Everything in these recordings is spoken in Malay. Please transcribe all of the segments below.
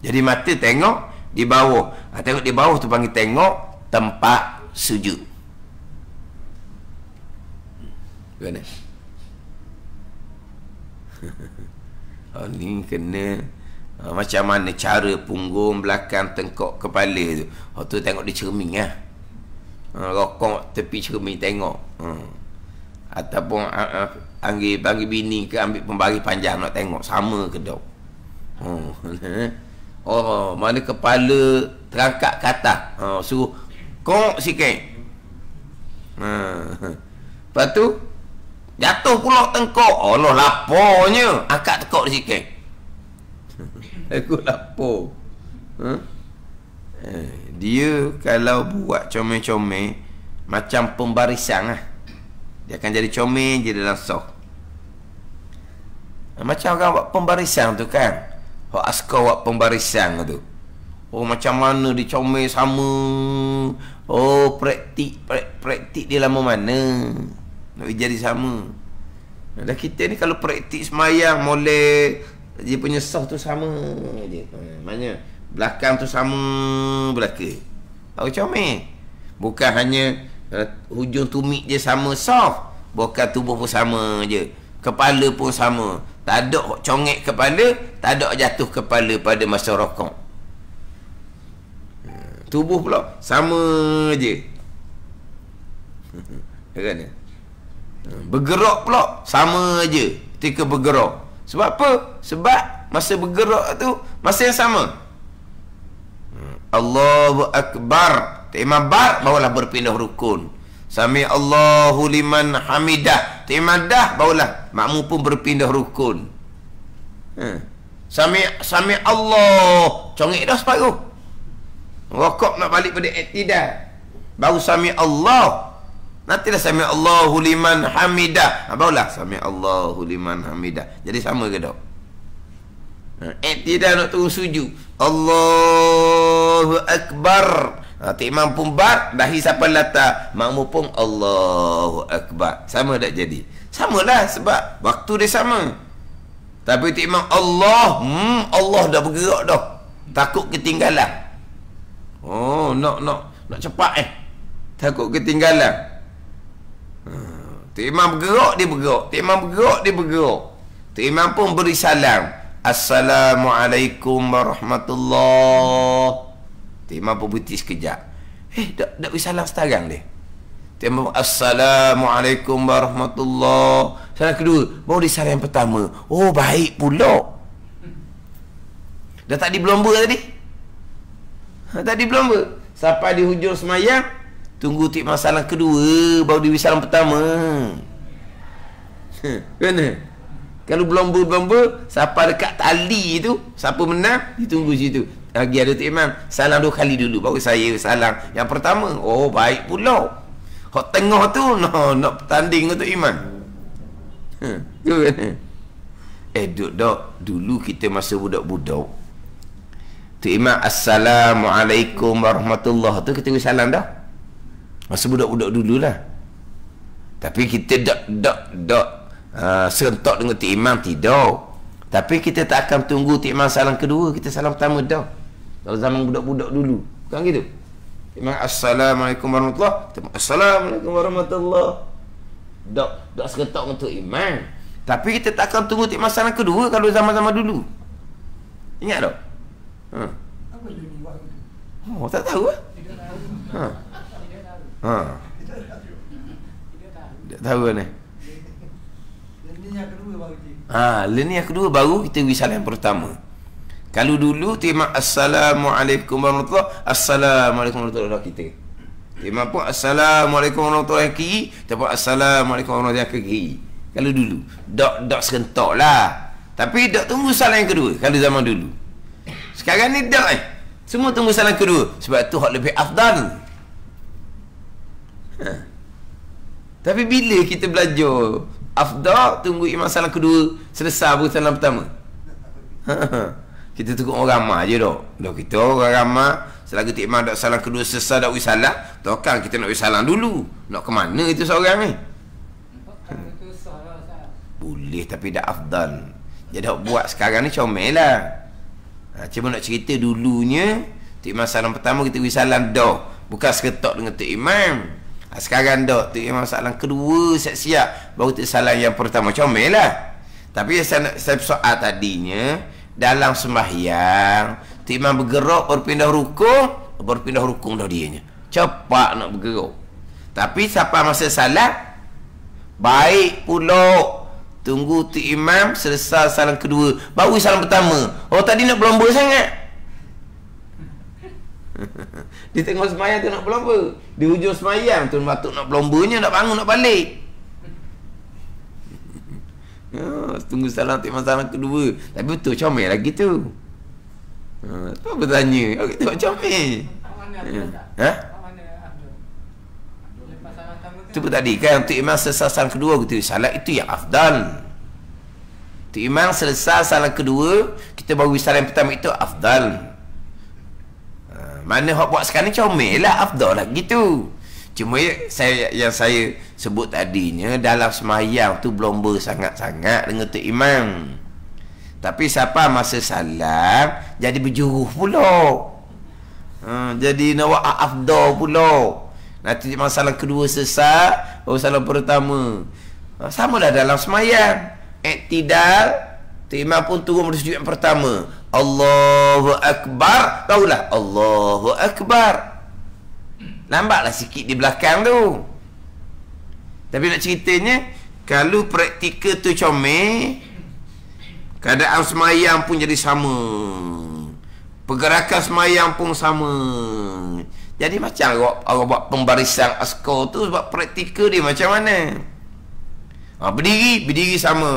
Jadi mata tengok di bawah. Ha, tengok di bawah tu panggil tengok tempat sujud. Bagaimana? Ha, ni kena ha, macam mana cara punggung belakang tengkok kepala tu. Ha, tu tengok di cermin lah. Ha, rokok tepi cermin tengok. Ha. Ataupun ha, ha, anggil, anggil bini ke ambil pembaris panjang nak tengok. Sama ke dok? ha. ha. Oh, mana kepala terangkat ke atas. Ha, suruh kok sikit. Ha. Lepas tu jatuh pula tengkok. Allah oh, laparnya. Angkat tekok sikit. Aku lapar. Ha? Eh, dia kalau buat comel-comel macam pembarisan lah. Dia akan jadi comel jadi dalam sok. Macam orang buat pembarisan tu kan. Hak askar wak pembarisan tu. Oh macam mana dia comel sama. Oh praktik praktik dia lama mana. Nak jadi sama. Dan kita ni kalau praktik semayang boleh dia punya sah tu sama ha, Mana belakang tu sama belakang. Tahu comel. Bukan hanya uh, hujung tumit dia sama soft, bukan tubuh pun sama je. Kepala pun sama. Tak ada congek kepala, tak ada jatuh kepala pada masa rokok. Hmm, tubuh pula sama je. Ya kan ni? Ya? Hmm, bergerak pula sama je ketika bergerak. Sebab apa? Sebab masa bergerak tu masa yang sama. Hmm, Allahu Akbar. Tak imam bar, barulah berpindah rukun. Sami Allahu liman hamidah. Timadah barulah makmum pun berpindah rukun. Hmm. Sami sami Allah. Congik dah separuh. Rokok nak balik pada iktidal. Baru sami Allah. Nanti dah sami Allahu liman hamidah. Ha, barulah sami Allahu liman hamidah. Jadi sama ke dok? Hmm. Ha, iktidal nak terus sujud. Allahu akbar. Timam pun bar Dahi siapa lata Makmu pun Allahu Akbar Sama tak jadi Sama lah sebab Waktu dia sama Tapi timam Allah hmm, Allah dah bergerak dah Takut ketinggalan Oh nak nak Nak cepat eh Takut ketinggalan Timam bergerak dia bergerak Timam bergerak dia bergerak Timam pun beri salam Assalamualaikum warahmatullahi Tok Imam pun berhenti sekejap. Eh, tak dak salam sekarang dia. Tok Imam Assalamualaikum warahmatullahi. Salam kedua, baru di salam yang pertama. Oh, baik pula. Dah tadi belum ha, ber tadi. tadi belum ber. Sampai di hujung semayang tunggu Tok Imam kedua, baru di salam pertama. Kenapa? Kalau belum ber-belum ber, siapa dekat tali tu, siapa menang, ditunggu situ lagi ada tu imam salam dua kali dulu baru saya salam yang pertama oh baik pula hok tengah tu nak no, nak bertanding dengan ha, tu imam kan? eh duk dok dulu kita masa budak-budak tu imam assalamualaikum warahmatullahi tu kita salam dah masa budak-budak dululah tapi kita dok dok dok uh, ha, serentak dengan tu imam tidak tapi kita tak akan tunggu tu imam salam kedua kita salam pertama dah dalam zaman budak-budak dulu Bukan gitu Memang Assalamualaikum warahmatullahi wabarakatuh Assalamualaikum warahmatullahi Tak, tak seketak untuk iman Tapi kita takkan tunggu tiap masa kedua Kalau zaman-zaman dulu Ingat tak? Hmm. Oh, tak tahu lah ha. ha. Tidak tahu hmm. tahu Tidak tahu Lini yang kedua baru Ah, ha, Lini yang kedua baru kita pergi salam pertama kalau dulu terima assalamualaikum warahmatullahi wabarakatuh, assalamualaikum warahmatullahi wabarakatuh kita. Terima pun assalamualaikum warahmatullahi wabarakatuh pun assalamualaikum warahmatullahi wabarakatuh. Kalau dulu, dok dok dak lah, Tapi dok tunggu salam yang kedua kalau zaman dulu. Sekarang ni dok, eh. Semua tunggu salam kedua sebab tu hak lebih afdal. Ha. Tapi bila kita belajar afdal tunggu imam salam kedua selesai baru salam pertama. Ha kita tengok orang ramah je dok. Dok kita orang ramah selagi tak mandak salam kedua sesa dak wis salam, tokan kita nak wis salam dulu. Nak ke mana itu seorang ni? Boleh tapi dak afdal. Jadi dok buat sekarang ni comel lah. Ha, cuma nak cerita dulunya Tuk Imam salam pertama kita wis salam dah Bukan seketok dengan Tuk Imam ha, Sekarang dah Tuk Imam salam kedua siap-siap Baru Tuk Salam yang pertama comel lah Tapi saya, saya soal tadinya dalam sembahyang timbang bergerak berpindah rukung berpindah rukung dah dia nya. cepat nak bergerak tapi siapa masa salat baik pula tunggu tu imam selesai salam kedua baru salam pertama oh tadi nak berlomba sangat Di tengah semayang tu nak berlomba di hujung semayang tu batuk nak berlombanya nak bangun nak balik Ha, tunggu salam timbang salam kedua. Tapi betul comel lagi tu. Ha, tu apa tanya? Kau kita comel. Mana hmm. ha? Mana Cuba tadi kan untuk imam selesai salam kedua kita salat itu yang afdal. Untuk imam selesai salam kedua kita baru salam pertama itu afdal. Ha, mana hok buat sekarang ni comel lah afdal lah gitu. Cuma ya, saya yang saya sebut tadinya dalam semayang tu belum ber sangat-sangat dengan tu imam. Tapi siapa masa salam jadi berjuruh pula. Ha, jadi nawa afdal pula. Nanti masalah kedua sesat, masalah pertama. Ha, sama dah dalam semayang. Iktidal tu imam pun turun bersujud yang pertama. Allahu akbar, tahulah Allahu akbar. Nampaklah sikit di belakang tu Tapi nak ceritanya Kalau praktika tu comel Keadaan semayang pun jadi sama Pergerakan semayang pun sama Jadi macam orang, orang buat pembarisan askor tu Sebab praktika dia macam mana ha, Berdiri, berdiri sama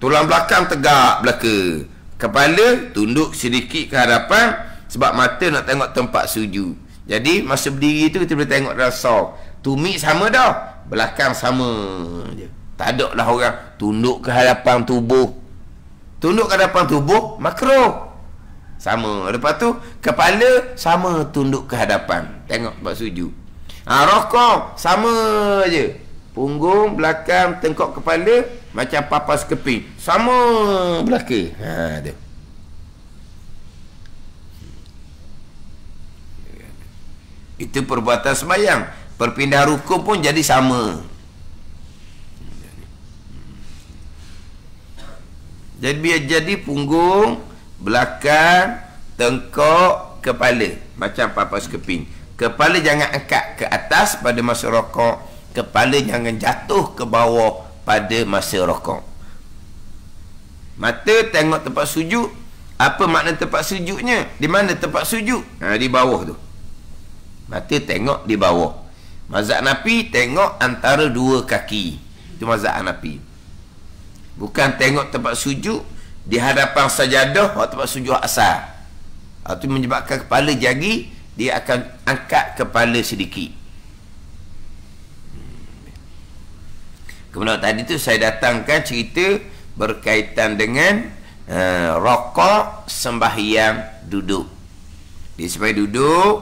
Tulang belakang tegak belaka Kepala tunduk sedikit ke hadapan Sebab mata nak tengok tempat sujud jadi masa berdiri tu kita boleh tengok dalam saw. Tumit sama dah, belakang sama je. Tak ada lah orang tunduk ke hadapan tubuh. Tunduk ke hadapan tubuh makro. Sama. Lepas tu kepala sama tunduk ke hadapan. Tengok buat suju. Ha rokok sama je. Punggung, belakang, tengkok kepala macam papas keping. Sama belakang. Ha tu. Itu perbuatan semayang Perpindah rukun pun jadi sama Jadi biar jadi punggung Belakang Tengkok Kepala Macam papa sekeping Kepala jangan angkat ke atas pada masa rokok Kepala jangan jatuh ke bawah pada masa rokok Mata tengok tempat sujud Apa makna tempat sujudnya? Di mana tempat sujud? Ha, di bawah tu Mata tengok di bawah Mazhab Hanafi tengok antara dua kaki Itu mazhab Hanafi Bukan tengok tempat sujud Di hadapan sajadah Atau tempat sujud asal Itu menyebabkan kepala jagi Dia akan angkat kepala sedikit Kemudian tadi tu saya datangkan cerita Berkaitan dengan uh, Rokok sembahyang duduk Dia sembahyang duduk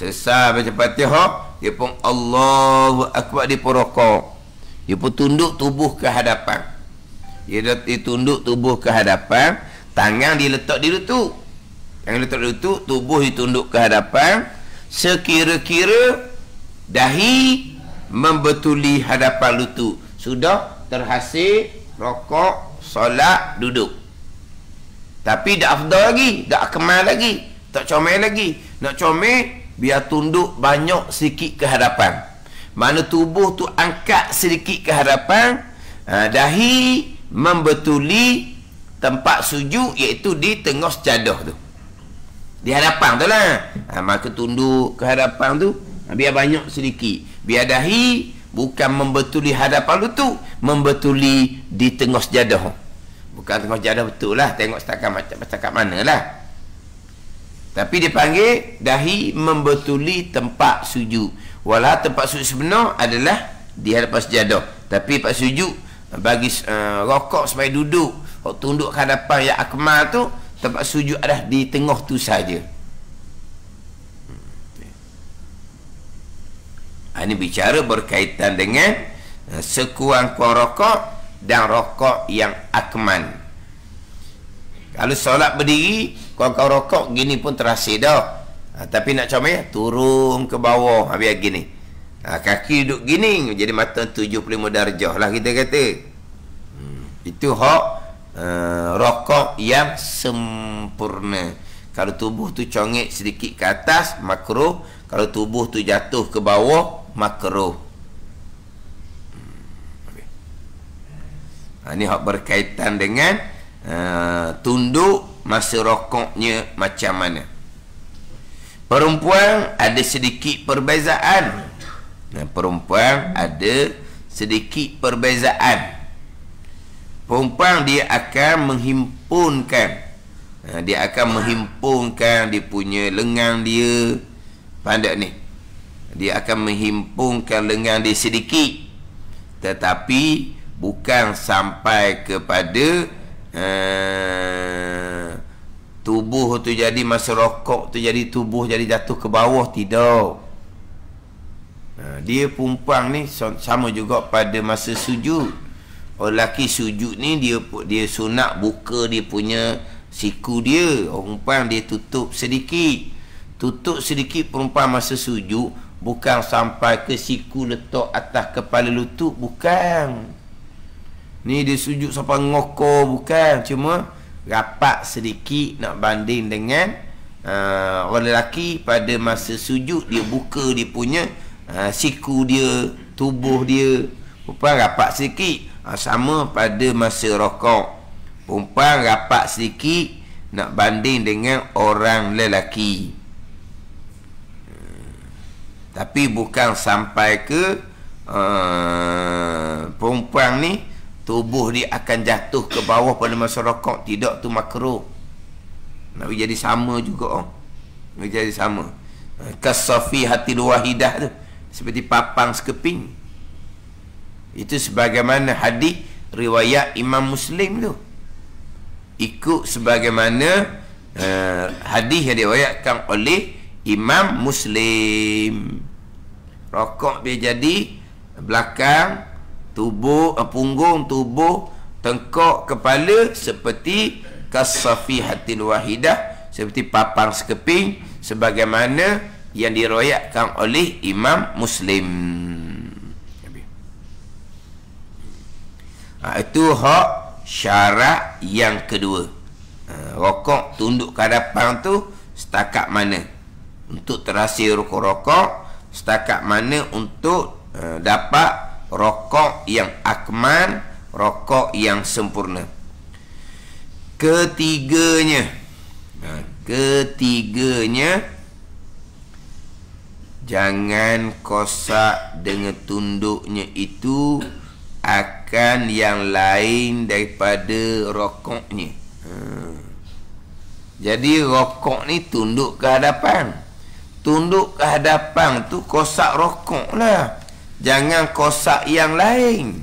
Selesai baca Fatihah, dia pun Allahu Akbar di perokok. Dia pun tunduk tubuh ke hadapan. Dia ditunduk tubuh ke hadapan, tangan diletak di lutut. Yang letak di lutut, tubuh ditunduk ke hadapan, sekira-kira dahi membetuli hadapan lutut. Sudah terhasil rokok, solat, duduk. Tapi tak afdal lagi, tak kemal lagi, tak comel lagi. Nak comel biar tunduk banyak sikit ke hadapan mana tubuh tu angkat sedikit ke hadapan ha, dahi membetuli tempat sujud iaitu di tengah sejadah tu di hadapan tu lah ha, maka tunduk ke hadapan tu ha, biar banyak sedikit biar dahi bukan membetuli hadapan tu membetuli di tengah sejadah bukan tengah sejadah betul lah tengok setakat macam setakat mana lah tapi dipanggil dahi membetuli tempat sujud. Walah tempat sujud sebenar adalah di hadapan sejadah. Tapi tempat sujud bagi uh, rokok supaya duduk. Kalau tunduk ke hadapan yang akmal tu, tempat sujud adalah di tengah tu saja. Hmm. Ha, ini bicara berkaitan dengan eh, sekuang kuah rokok dan rokok yang akmal. Kalau solat berdiri, kau-kau rokok, gini pun terasa dah. Ha, tapi nak comel, turun ke bawah, habis gini. Ha, kaki duduk gini, jadi mata 75 darjah lah kita kata. Hmm. Itu hak uh, rokok yang sempurna. Kalau tubuh tu congit sedikit ke atas, makruh. Kalau tubuh tu jatuh ke bawah, makruh. ini hmm, ha, hak berkaitan dengan Eh, tunduk masa rokoknya macam mana perempuan ada sedikit perbezaan nah, eh, perempuan ada sedikit perbezaan perempuan dia akan menghimpunkan eh, dia akan menghimpunkan dia punya lengan dia pandak ni dia akan menghimpunkan lengan dia sedikit tetapi bukan sampai kepada Eh, tubuh tu jadi masa rokok tu jadi tubuh jadi jatuh ke bawah tidak dia pumpang ni sama juga pada masa sujud orang oh, lelaki sujud ni dia dia sunat buka dia punya siku dia orang oh, dia tutup sedikit tutup sedikit perempuan masa sujud bukan sampai ke siku letak atas kepala lutut bukan Ni dia sujud sampai ngokor bukan Cuma rapat sedikit nak banding dengan uh, Orang lelaki pada masa sujud dia buka dia punya uh, Siku dia, tubuh dia Perempuan rapat sedikit uh, Sama pada masa rokok Perempuan rapat sedikit nak banding dengan orang lelaki tapi bukan sampai ke uh, perempuan ni tubuh dia akan jatuh ke bawah pada masa rokok tidak tu makruh nak jadi sama juga oh. nak jadi sama kasafi hati wahidah tu seperti papang sekeping itu sebagaimana hadis riwayat Imam Muslim tu ikut sebagaimana uh, hadis yang diriwayatkan oleh Imam Muslim rokok dia jadi belakang tubuh uh, punggung tubuh tengkok kepala seperti kasafihatil wahidah seperti papang sekeping sebagaimana yang diriwayatkan oleh Imam Muslim. Ha, itu hak syarat yang kedua. Ha, rokok tunduk ke hadapan tu setakat mana? Untuk terhasil rokok-rokok setakat mana untuk uh, dapat rokok yang akman, rokok yang sempurna. Ketiganya, ha, ketiganya jangan kosak dengan tunduknya itu akan yang lain daripada rokoknya. Ha. Jadi rokok ni tunduk ke hadapan. Tunduk ke hadapan tu kosak rokok lah. Jangan kosak yang lain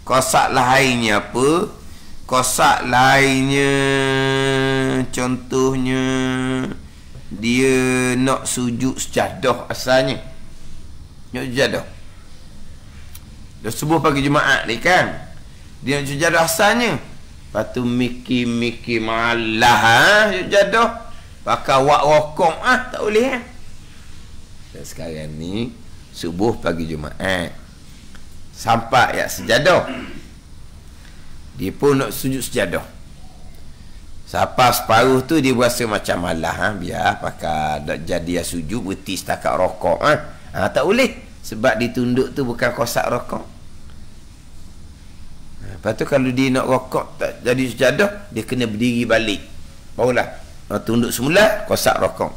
Kosak lainnya apa? Kosak lainnya Contohnya Dia nak sujud sejadah asalnya Nak sejadah Dah subuh pagi Jumaat ni kan Dia nak sejadah asalnya Lepas tu mikir-mikir malah ha? Jadah Pakai wak rokok ah Tak boleh ha? sekarang ni subuh pagi Jumaat. Eh, sampak ya sejadah. Dia pun nak sujud sejadah. Sapa separuh tu dia rasa macam malah ha? biar pakai nak jadi ya sujud berhenti setakat rokok ah. Ha? Ha, tak boleh sebab ditunduk tu bukan kosak rokok. Ha, lepas tu kalau dia nak rokok tak jadi sejadah, dia kena berdiri balik. Barulah ha, tunduk semula kosak rokok.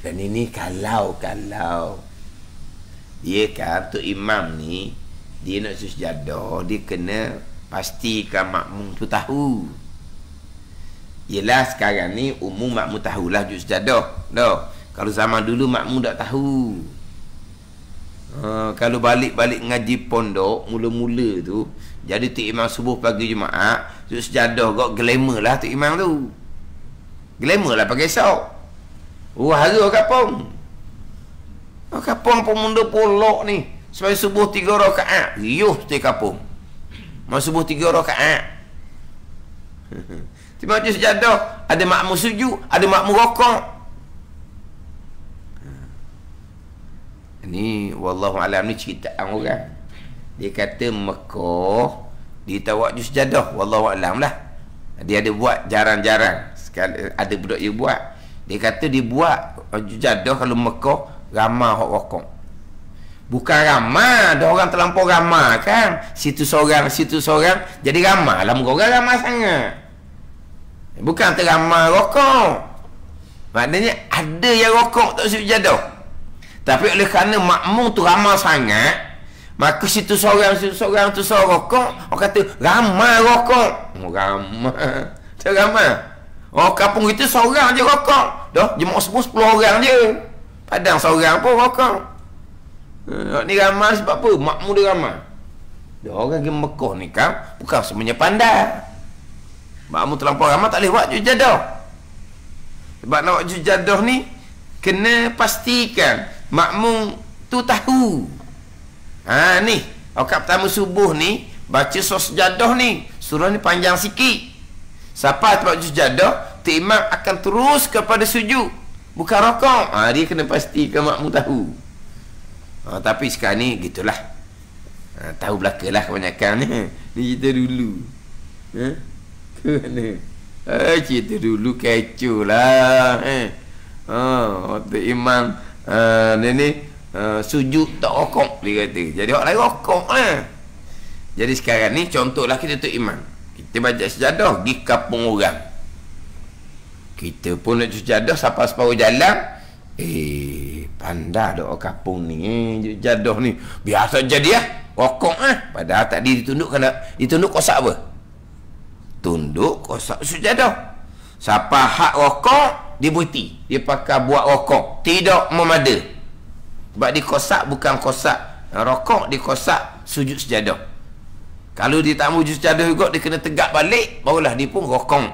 Dan ini kalau-kalau Dia kata tu imam ni Dia nak susu jadah Dia kena pasti pastikan makmum tu tahu Yelah sekarang ni umum makmum tahulah susu jadah Dah kalau zaman dulu makmu tak tahu uh, Kalau balik-balik ngaji pondok Mula-mula tu Jadi tu imam subuh pagi jumaat Tu sejadah kot glamour lah tu imam tu Glamour lah pakai sok Orang hari orang kapong Orang kapong apa munda polok ni Sampai subuh tiga orang rakaat Yuh setiap kapong Mas subuh tiga orang rakaat Tiba macam sejadah Ada makmur sujud Ada makmur rokok Ini Wallahu alam ni cerita orang Dia kata Mekoh Dia tahu wajib sejadah Wallahu alam lah Dia ada buat jarang-jarang Sekali, Ada budak dia buat dia kata dibuat jadah kalau Mekah ramah hok rokok. Bukan ramah ada orang terlampau ramah kan. Situ seorang, situ seorang jadi ramah, alam kau ramah sangat. Bukan teramai rokok. Maknanya ada yang rokok tak sebut jadah. Tapi oleh kerana makmum tu ramah sangat, maka situ seorang, situ seorang tu seorang rokok, orang kata ramah rokok. Oh, ramai. Tak Oh kapung kita seorang je rokok. Dah jemaah semua sepuluh orang je. Padang seorang pun rokok. Hmm, ni ramai sebab apa? Mak muda ramai. Dia orang pergi Mekah ni kan bukan semuanya pandai. Makmu muda terlampau ramai tak boleh buat jujadah. Sebab nak buat jujadah ni kena pastikan makmu tu tahu. Ha ni, awak pertama subuh ni baca sos jadah ni. Surah ni panjang sikit. Siapa tempat sujadah Tok Imam akan terus kepada sujud Bukan rokok ha, Dia kena pastikan makmu tahu ha, Tapi sekarang ni gitulah ha, Tahu belakalah kebanyakan ni Ni cerita dulu ha? Ke mana ha, Cerita dulu kecoh lah ha, ha Tok Imam ha, Dia ni ha, Sujud tak rokok dia kata Jadi orang lain rokok ha. Jadi sekarang ni contohlah kita Tok Imam kita baca sejadah pergi kampung orang kita pun nak sejadah sampai separuh jalan eh pandai dok kapung ni eh jadah ni biasa jadi ah rokok ah padahal tadi ditunduk kena ditunduk kosak apa tunduk kosak sejadah siapa hak rokok dia buti dia pakai buat rokok tidak memada sebab dikosak bukan kosak rokok dikosak sujud sejadah kalau dia tak muji secara juga Dia kena tegak balik Barulah dia pun rokong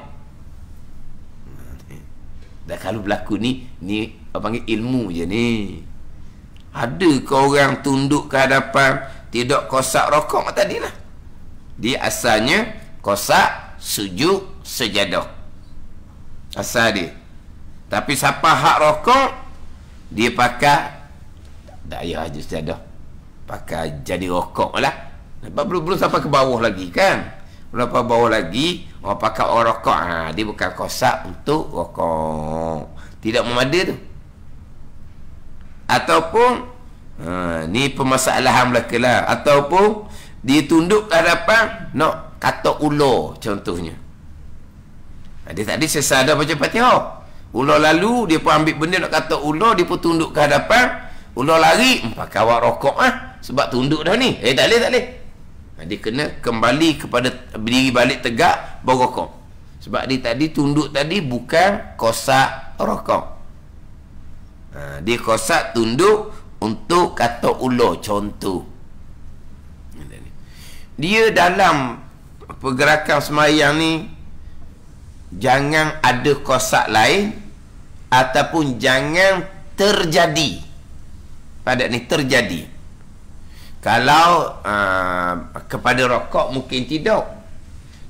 Dan kalau berlaku ni Ni apa panggil ilmu je ni Ada ke orang tunduk ke hadapan Tidak kosak rokok tadi lah Dia asalnya Kosak Sujud Sejadah Asal dia Tapi siapa hak rokok Dia pakai Tak payah je sejadah Pakai jadi rokok lah belum, belum sampai ke bawah lagi kan belum sampai bawah lagi orang pakai orang rokok ha, dia bukan kosak untuk rokok tidak memada tu ataupun ha, ni pemasalahan belaka lah ataupun dia tunduk ke hadapan nak kata ulo contohnya ha, dia tadi sesa ada baca patihah ular lalu dia pun ambil benda nak kata ulo dia pun tunduk ke hadapan Ulo lari hmm, pakai awak rokok ah sebab tunduk dah ni eh tak boleh tak boleh dia kena kembali kepada berdiri balik tegak berokok sebab dia tadi tunduk tadi bukan kosak rokok ha, dia kosak tunduk untuk kata ulo contoh dia dalam pergerakan semayang ni jangan ada kosak lain ataupun jangan terjadi pada ni terjadi kalau uh, kepada rokok mungkin tidak.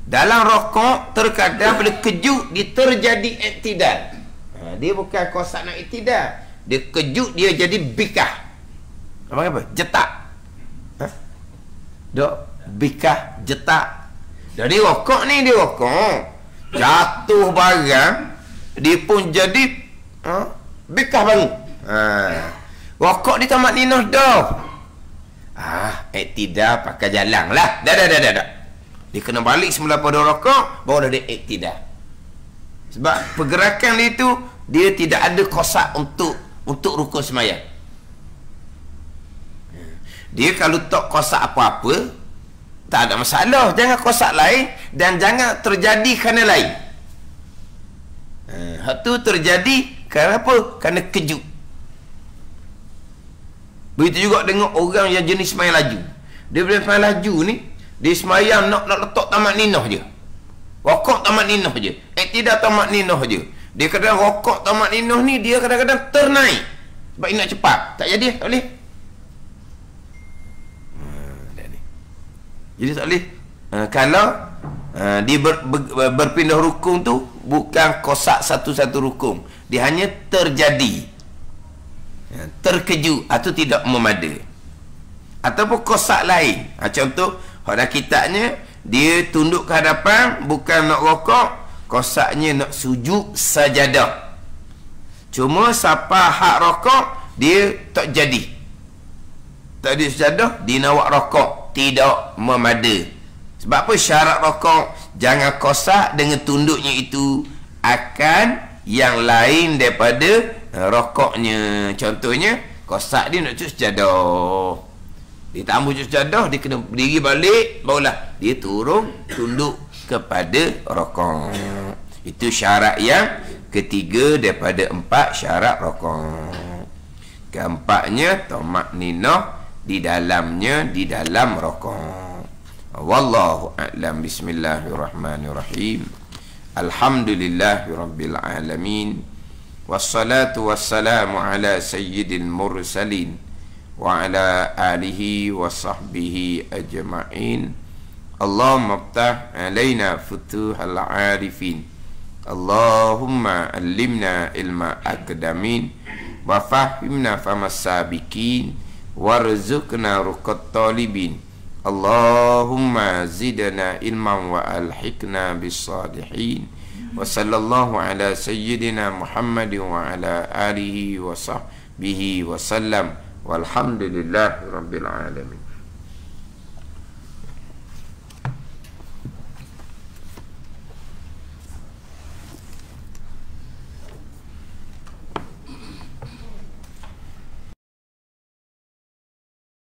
Dalam rokok terkadang pada kejut dia terjadi iktidal. Ah, dia bukan kosak nak iktidal. Dia kejut dia jadi bikah. Apa apa? Jetak. Dok bikah jetak. Jadi rokok ni dia rokok. Jatuh barang dia pun jadi uh, bikah baru. Ha. rokok dia tamat ninah dah. Ah, eh tidak pakai jalan lah. Dah, dah, dah, dah, dah. Dia kena balik semula pada rokok, baru dah dia eh tidak. Sebab pergerakan dia itu, dia tidak ada kosak untuk untuk rukun semayang. Dia kalau tak kosak apa-apa, tak ada masalah. Jangan kosak lain dan jangan terjadi kerana lain. Hmm, eh, hal itu terjadi kerana apa? Kerana kejut. Begitu juga dengan orang yang jenis semayang laju. Dia boleh semayang laju ni, dia semayang nak nak letak tamat ninah je. Rokok tamat ninah je. Eh tidak tamat ninah je. Dia kadang kadang rokok tamat ninah ni, dia kadang-kadang ternaik. Sebab nak cepat. Tak jadi, tak boleh. Jadi tak boleh. Uh, kalau uh, dia ber, ber, berpindah rukun tu, bukan kosak satu-satu rukun. Dia hanya terjadi. Terjadi ya, terkeju atau tidak memada ataupun kosak lain ha, contoh hak kitabnya dia tunduk ke hadapan bukan nak rokok kosaknya nak sujud sajadah cuma siapa hak rokok dia tak jadi tak ada sajadah dia nak rokok tidak memada sebab apa syarat rokok jangan kosak dengan tunduknya itu akan yang lain daripada Eh, rokoknya contohnya kosak dia nak cuci sejadah dia tambah ambil cuci sejadah dia kena berdiri balik barulah dia turun tunduk kepada rokok itu syarat yang ketiga daripada empat syarat rokok keempatnya tomak ninoh di dalamnya di dalam rokok wallahu a'lam bismillahirrahmanirrahim alhamdulillahirabbil alamin Wassalatu wassalamu ala sayyidil mursalin Wa ala alihi wa sahbihi ajma'in Allahumma abtah alayna futuhal arifin Allahumma alimna ilma akdamin Wa fahimna famasabikin Warzukna rukat talibin Allahumma zidana ilman wa alhikna bisadihin وصلى الله على سيدنا محمد وعلى آله وصحبه وسلم والحمد لله رب العالمين